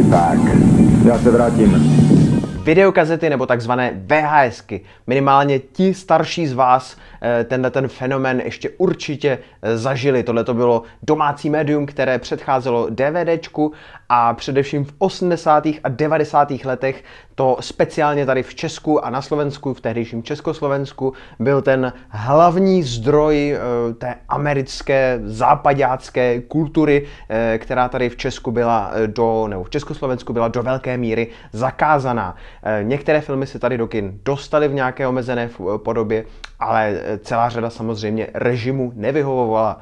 back. Já se vrátím. Videokazety nebo takzvané VHSky. Minimálně ti starší z vás eh, tenhle ten fenomen ještě určitě eh, zažili. Tohle to bylo domácí médium, které předcházelo DVDčku a především v 80. a 90. letech to speciálně tady v Česku a na Slovensku, v tehdejším Československu, byl ten hlavní zdroj eh, té americké západňácké kultury, eh, která tady v Česku byla eh, do, nebo v Československu byla do velké míry zakázaná. Některé filmy se tady do kin dostaly v nějaké omezené podobě, ale celá řada samozřejmě režimu nevyhovovala.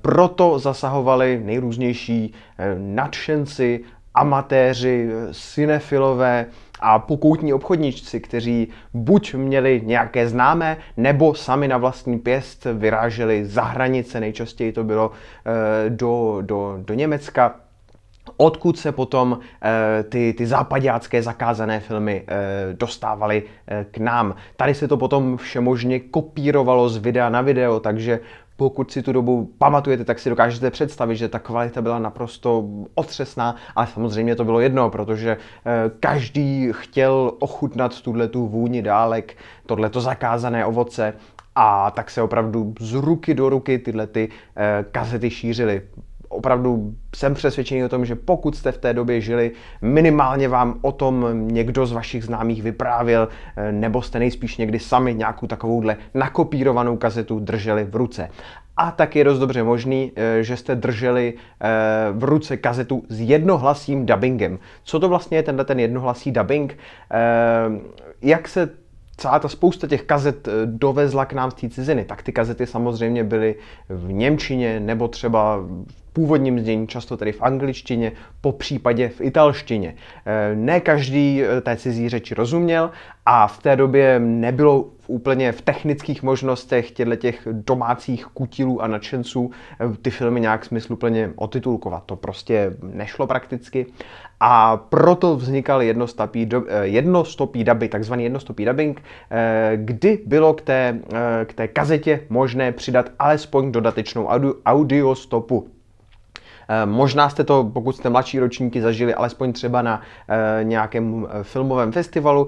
Proto zasahovali nejrůznější nadšenci, amatéři, cinefilové, a pokoutní obchodníčci, kteří buď měli nějaké známé, nebo sami na vlastní pěst vyráželi za hranice, nejčastěji to bylo eh, do, do, do Německa, odkud se potom eh, ty, ty západňácké zakázané filmy eh, dostávaly k nám. Tady se to potom všemožně kopírovalo z videa na video, takže pokud si tu dobu pamatujete, tak si dokážete představit, že ta kvalita byla naprosto otřesná, ale samozřejmě to bylo jedno, protože eh, každý chtěl ochutnat tuhle tu vůni dálek, tohleto zakázané ovoce a tak se opravdu z ruky do ruky tyhle ty eh, kazety šířily opravdu jsem přesvědčený o tom, že pokud jste v té době žili, minimálně vám o tom někdo z vašich známých vyprávěl, eh, nebo jste nejspíš někdy sami nějakou takovouhle nakopírovanou kazetu drželi v ruce. A tak je dost dobře možný, eh, že jste drželi eh, v ruce kazetu s jednohlasým dubbingem. Co to vlastně je tenhle ten jednohlasý dubbing? Jak se celá ta spousta těch kazet dovezla k nám z té ciziny, tak ty kazety samozřejmě byly v Němčině nebo třeba v původním znění, často tedy v angličtině, po případě v italštině. Eh, ne každý eh, té cizí řeči rozuměl a v té době nebylo úplně v technických možnostech těch domácích kutilů a nadšenců eh, ty filmy nějak smysluplně otitulkovat. To prostě nešlo prakticky. A proto vznikal jednostopý, jednostopý duby, takzvaný jednostopý dubbing, kdy bylo k té, k té kazetě možné přidat alespoň dodatečnou audio, audiostopu. Eh, možná jste to, pokud jste mladší ročníky, zažili alespoň třeba na eh, nějakém eh, filmovém festivalu,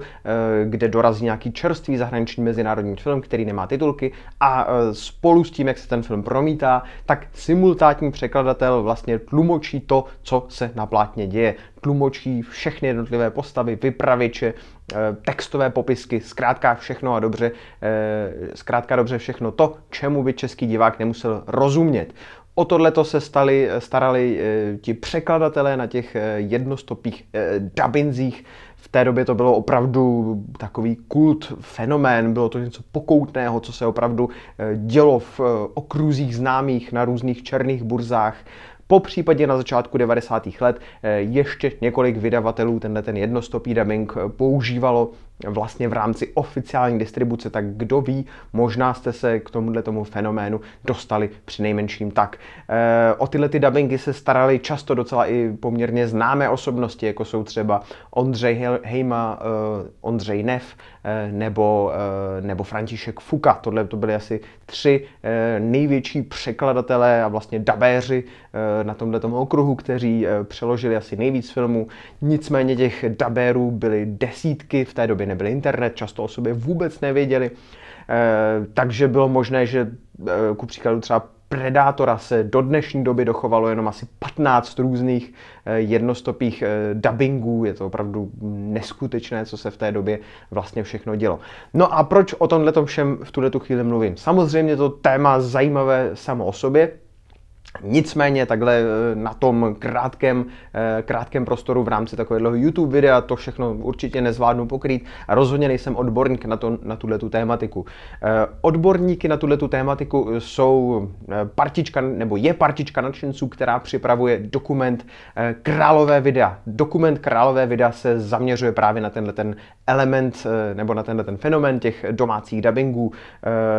kde dorazí nějaký čerstvý zahraniční mezinárodní film, který nemá titulky a spolu s tím, jak se ten film promítá, tak simultátní překladatel vlastně tlumočí to, co se na plátně děje. Tlumočí všechny jednotlivé postavy, vypravěče, Eh, textové popisky, zkrátka všechno a dobře, eh, zkrátka dobře všechno to, čemu by český divák nemusel rozumět. O tohleto se stali, starali eh, ti překladatelé na těch jednostopých dabinzích. V té době to bylo opravdu takový kult, fenomén, bylo to něco pokoutného, co se opravdu dělo v okruzích známých na různých černých burzách po případě na začátku 90. let eh, ještě několik vydavatelů tenhle ten jednostopý dubbing eh, používalo vlastně v rámci oficiální distribuce, tak kdo ví, možná jste se k tomuhle tomu fenoménu dostali při nejmenším tak. E, o tyhle ty dubbingy se starali často docela i poměrně známé osobnosti, jako jsou třeba Ondřej Hejma, e, Ondřej Nev e, eh, nebo, e, nebo František Fuka. Tohle to byly asi tři e, největší překladatelé a vlastně dabéři e, na tomhle tomu okruhu, kteří e, přeložili asi nejvíc filmů. Nicméně těch dabérů byly desítky v té době nebyl internet, často o sobě vůbec nevěděli, eh, takže bylo možné, že eh, ku příkladu třeba Predátora se do dnešní doby dochovalo jenom asi 15 různých eh, jednostopých dubbingů. Je to opravdu neskutečné, co se v té době vlastně všechno dělo. No a proč o tomhle všem v tuhle chvíli mluvím? Samozřejmě to téma zajímavé samo o sobě, Nicméně takhle eh, na tom krátkém, eh, krátkém prostoru v rámci takového YouTube videa to všechno určitě nezvládnu pokrýt a rozhodně nejsem odborník na, to, na tuhle tématiku. Eh, odborníky na tuhle tématiku jsou partička, nebo je partička nadšenců, která připravuje dokument Králové videa. Dokument Králové videa se zaměřuje právě na tenhle ten element, nebo na tenhle ten fenomen těch domácích dubbingů.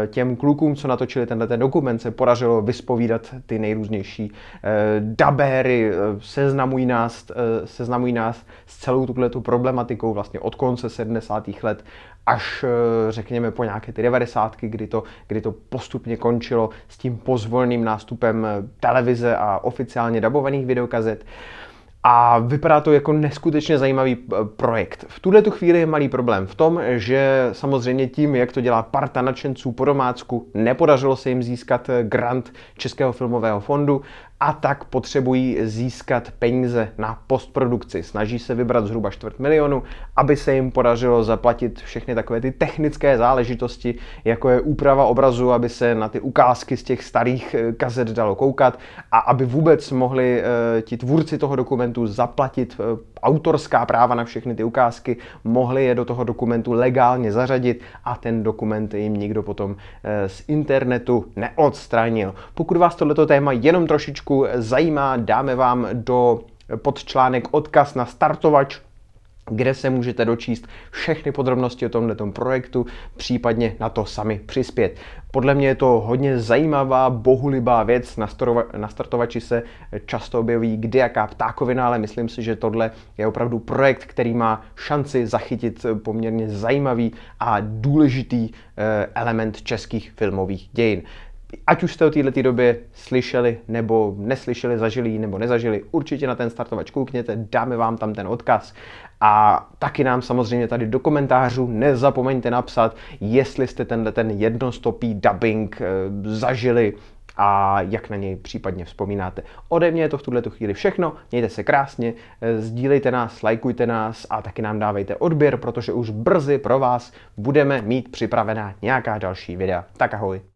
Těm klukům, co natočili tenhle ten dokument, se podařilo vyspovídat ty nej nejrůznější eh, dabéry, eh, seznamují nás, eh, seznamují nás s celou tuto problematikou vlastně od konce 70. let až řekněme po nějaké ty 90. kdy to, kdy to postupně končilo s tím pozvolným nástupem televize a oficiálně dabovaných videokazet. Uh, a vypadá to jako neskutečně zajímavý eh, projekt. V tuhle tu chvíli je malý problém v tom, že samozřejmě tím, jak to dělá parta nadšenců po domácku, nepodařilo se jim získat eh, grant Českého filmového fondu a tak potřebují získat peníze na postprodukci. Snaží se vybrat zhruba čtvrt milionu, aby se jim podařilo zaplatit všechny takové ty technické záležitosti, jako je úprava obrazu, aby se na ty ukázky z těch starých eh, kazet dalo koukat a aby vůbec mohli ti tvůrci toho dokumentu dokumentu, zaplatit eh, autorská práva na všechny ty ukázky, mohli je do toho dokumentu legálně zařadit a ten dokument jim nikdo potom eh, z internetu neodstranil. Pokud vás tohleto téma jenom trošičku eh, zajímá, dáme vám do pod článek odkaz na startovač kde se můžete dočíst všechny podrobnosti o tomto projektu, případně na to sami přispět. Podle mě je to hodně zajímavá, bohulibá věc. Na, storova, na startovači se často objeví kde jaká ptákovina, ale myslím si, že tohle je opravdu projekt, který má šanci zachytit poměrně zajímavý a důležitý eh, element českých filmových dějin ať už jste o této době slyšeli nebo neslyšeli, zažili nebo nezažili, určitě na ten startovač koukněte, dáme vám tam ten odkaz. A taky nám samozřejmě tady do komentářů nezapomeňte napsat, jestli jste tenhle ten jednostopý dubbing eh, zažili a jak na něj případně vzpomínáte. Ode mě je to v tuhle chvíli všechno, mějte se krásně, eh, sdílejte nás, lajkujte nás a taky nám dávejte odběr, protože už brzy pro vás budeme mít připravená nějaká další videa. Tak ahoj.